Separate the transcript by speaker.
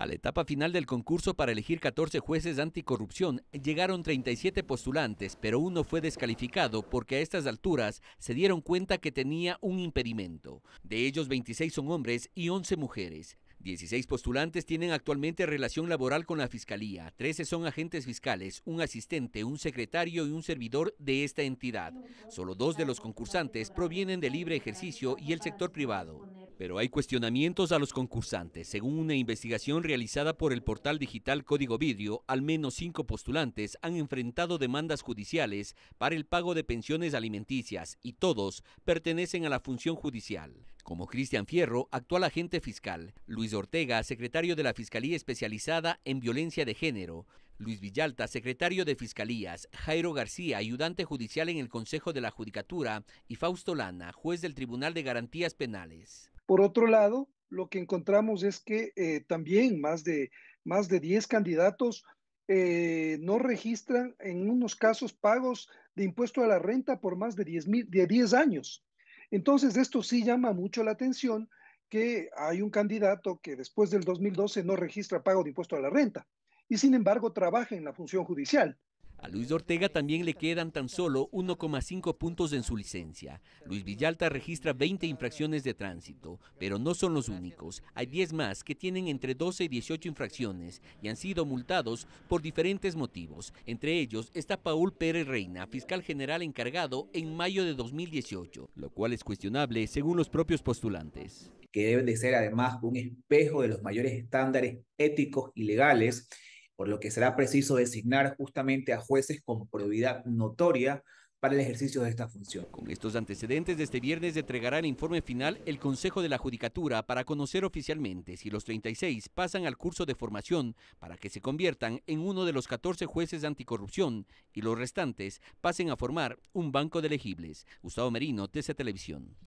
Speaker 1: A la etapa final del concurso para elegir 14 jueces anticorrupción llegaron 37 postulantes, pero uno fue descalificado porque a estas alturas se dieron cuenta que tenía un impedimento. De ellos 26 son hombres y 11 mujeres. 16 postulantes tienen actualmente relación laboral con la Fiscalía, 13 son agentes fiscales, un asistente, un secretario y un servidor de esta entidad. Solo dos de los concursantes provienen de libre ejercicio y el sector privado. Pero hay cuestionamientos a los concursantes. Según una investigación realizada por el portal digital Código Vidrio, al menos cinco postulantes han enfrentado demandas judiciales para el pago de pensiones alimenticias y todos pertenecen a la función judicial como Cristian Fierro, actual agente fiscal, Luis Ortega, secretario de la Fiscalía Especializada en Violencia de Género, Luis Villalta, secretario de Fiscalías, Jairo García, ayudante judicial en el Consejo de la Judicatura, y Fausto Lana, juez del Tribunal de Garantías Penales.
Speaker 2: Por otro lado, lo que encontramos es que eh, también más de, más de 10 candidatos eh, no registran en unos casos pagos de impuesto a la renta por más de 10, de 10 años. Entonces, esto sí llama mucho la atención que hay un candidato que después del 2012 no registra pago de impuesto a la renta y sin embargo trabaja en la función judicial.
Speaker 1: A Luis Ortega también le quedan tan solo 1,5 puntos en su licencia. Luis Villalta registra 20 infracciones de tránsito, pero no son los únicos. Hay 10 más que tienen entre 12 y 18 infracciones y han sido multados por diferentes motivos. Entre ellos está Paul Pérez Reina, fiscal general encargado en mayo de 2018, lo cual es cuestionable según los propios postulantes.
Speaker 3: Que deben de ser además un espejo de los mayores estándares éticos y legales por lo que será preciso designar justamente a jueces con probidad notoria para el ejercicio de esta función. Con
Speaker 1: estos antecedentes, este viernes entregará el informe final el Consejo de la Judicatura para conocer oficialmente si los 36 pasan al curso de formación para que se conviertan en uno de los 14 jueces de anticorrupción y los restantes pasen a formar un banco de elegibles. Gustavo Merino, TC Televisión.